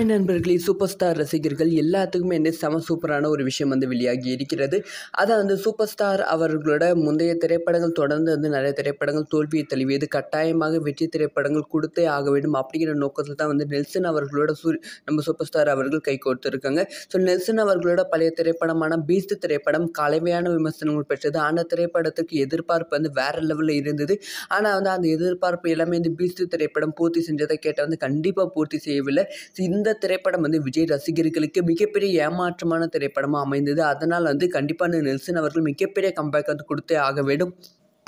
hi நண்பர்களே super star ரசிகர்கள் எல்லாத்துக்குமே என்ன செம சூப்பரான ஒரு விஷயம் வந்து வெளியாகி இருக்கிறது அதை வந்து சூப்பர் ஸ்டார் அவர்களோட முந்தைய திரைப்படங்கள் தொடர்ந்து வந்து நிறைய திரைப்படங்கள் தோல்வியை தழுவியது கட்டாயமாக வெற்றி திரைப்படங்கள் கொடுத்தே ஆக வேண்டும் அப்படிங்கிற நோக்கத்தில் தான் வந்து நெல்சன் அவர்களோட சூ நம்ம சூப்பர் ஸ்டார் அவர்கள் கை கொடுத்துருக்காங்க ஸோ நெல்சன் அவர்களோட பழைய திரைப்படமான பீஸ்து திரைப்படம் கலவையான விமர்சனங்கள் பெற்றது ஆனால் திரைப்படத்துக்கு எதிர்பார்ப்பு வந்து வேறு லெவலில் இருந்தது ஆனால் வந்து அந்த எதிர்பார்ப்பு எல்லாமே வந்து பீஸ்து திரைப்படம் பூர்த்தி செஞ்சதை கேட்டால் வந்து கண்டிப்பாக பூர்த்தி செய்யவில்லை இந்த திரைப்படம் வந்து விஜய் ரசிகர்களுக்கு மிகப்பெரிய ஏமாற்றமான திரைப்படமாக அமைந்தது அதனால் வந்து கண்டிப்பாக நெல்சன் அவர்கள் மிகப்பெரிய கம்பேக் வந்து கொடுத்தே ஆக வேண்டும்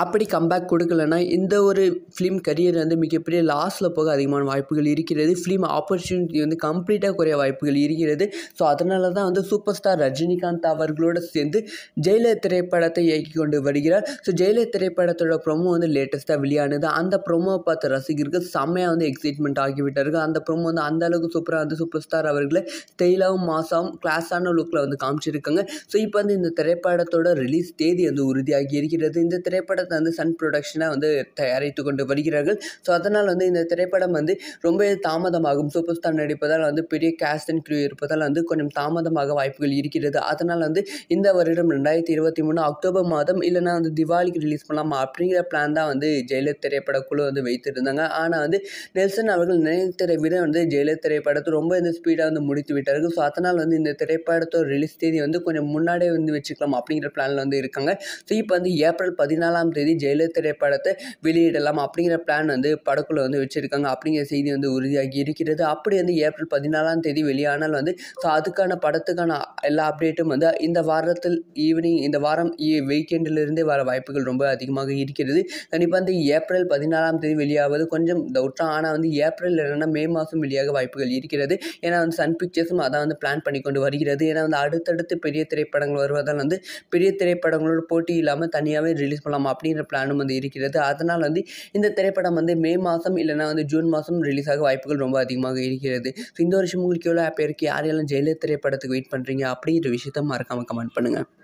அப்படி கம்பேக் கொடுக்கலன்னா இந்த ஒரு ஃபிலிம் கரியர் வந்து மிகப்பெரிய லாஸில் போக அதிகமான வாய்ப்புகள் இருக்கிறது ஃபிலிம் ஆப்பர்ச்சுனிட்டி வந்து கம்ப்ளீட்டாக குறைய வாய்ப்புகள் இருக்கிறது ஸோ அதனால தான் வந்து சூப்பர் ஸ்டார் ரஜினிகாந்த் அவர்களோடு சேர்ந்து ஜெயலலிதா திரைப்படத்தை இயக்கி கொண்டு வருகிறார் ஸோ ஜெயலலிதா திரைப்படத்தோட ப்ரொமோ வந்து லேட்டஸ்ட்டாக வெளியானது அந்த ப்ரொமோ பார்த்து ரசிகருக்கு செம்மையாக வந்து எக்ஸைட்மெண்ட் ஆகிவிட்டார்கள் அந்த ப்ரொமோ வந்து அந்த அளவுக்கு சூப்பராக வந்து சூப்பர் ஸ்டார் அவர்களை ஸ்டைலாகவும் மாசாகவும் கிளாஸான லுக்கில் வந்து காமிச்சிருக்காங்க ஸோ இப்போ வந்து இந்த திரைப்படத்தோட ரிலீஸ் தேதி வந்து உறுதியாகி இருக்கிறது இந்த திரைப்பட படத்தை வந்து சன் ப்ரொடக்ஷனாக வந்து தயாரித்து கொண்டு வருகிறார்கள் ஸோ அதனால் வந்து இந்த திரைப்படம் வந்து ரொம்ப தாமதமாகும் சூப்பர் ஸ்டார் நடிப்பதால் வந்து பெரிய கேஸ்ட் அண்ட் க்ரூ இருப்பதால் வந்து கொஞ்சம் தாமதமாக வாய்ப்புகள் இருக்கிறது அதனால் வந்து இந்த வருடம் ரெண்டாயிரத்தி இருபத்தி மூணு அக்டோபர் மாதம் இல்லைனா வந்து திவாலிக்கு ரிலீஸ் பண்ணலாமா அப்படிங்கிற பிளான் தான் வந்து ஜெயலலிதா திரைப்படக்குழு வந்து வைத்திருந்தாங்க ஆனால் வந்து நெல்சன் அவர்கள் நினைத்ததை விட வந்து ஜெயலலிதா திரைப்படத்தை ரொம்ப இந்த ஸ்பீடாக வந்து முடித்து விட்டார்கள் ஸோ அதனால் வந்து இந்த திரைப்படத்தோட ரிலீஸ் தேதி வந்து கொஞ்சம் முன்னாடியே வந்து வச்சுக்கலாம் அப்படிங்கிற பிளானில் வந்து இருக்காங்க ஸோ இப்போ வந்து ஏப்ரல் பதினாலாம் தேதி தேதி ஜெயிலர் திரைப்படத்தை வெளியிடலாம் அப்படிங்கிற பிளான் வந்து படக்குள்ள வந்து வச்சுருக்காங்க அப்படிங்கிற செய்தி வந்து உறுதியாகி இருக்கிறது அப்படி வந்து ஏப்ரல் பதினாலாம் தேதி வெளியானால் வந்து ஸோ அதுக்கான படத்துக்கான எல்லா அப்டேட்டும் வந்து இந்த வாரத்தில் ஈவினிங் இந்த வாரம் வீக்கெண்டிலிருந்தே e வர வாய்ப்புகள் ரொம்ப அதிகமாக இருக்கிறது கண்டிப்பாக வந்து ஏப்ரல் பதினாலாம் தேதி வெளியாவது கொஞ்சம் டவுட்டாக ஆனால் வந்து ஏப்ரல் இல்லைன்னா மே மாதம் வெளியாக வாய்ப்புகள் இருக்கிறது ஏன்னா வந்து சன் பிக்சர்ஸும் அதான் வந்து பிளான் பண்ணி கொண்டு வருகிறது ஏன்னா வந்து அடுத்தடுத்து பெரிய திரைப்படங்கள் வருவதால் வந்து பெரிய திரைப்படங்களோட போட்டி இல்லாமல் தனியாகவே ரிலீஸ் பண்ணலாம் அப்படின்ற பிளானும் வந்து இருக்கிறது அதனால் வந்து இந்த திரைப்படம் வந்து மே மாதம் இல்லைனா வந்து ஜூன் மாதம் ரிலீஸ் ஆக வாய்ப்புகள் ரொம்ப அதிகமாக இருக்கிறது இந்த வருஷம் உங்களுக்கு எவ்வளோ ஹாப்பியாக இருக்குது யார் யாரெல்லாம் ஜெயலலிதா திரைப்படத்துக்கு வெயிட் பண்ணுறீங்க அப்படின்ற விஷயத்த மறக்காமல் கமெண்ட் பண்ணுங்கள்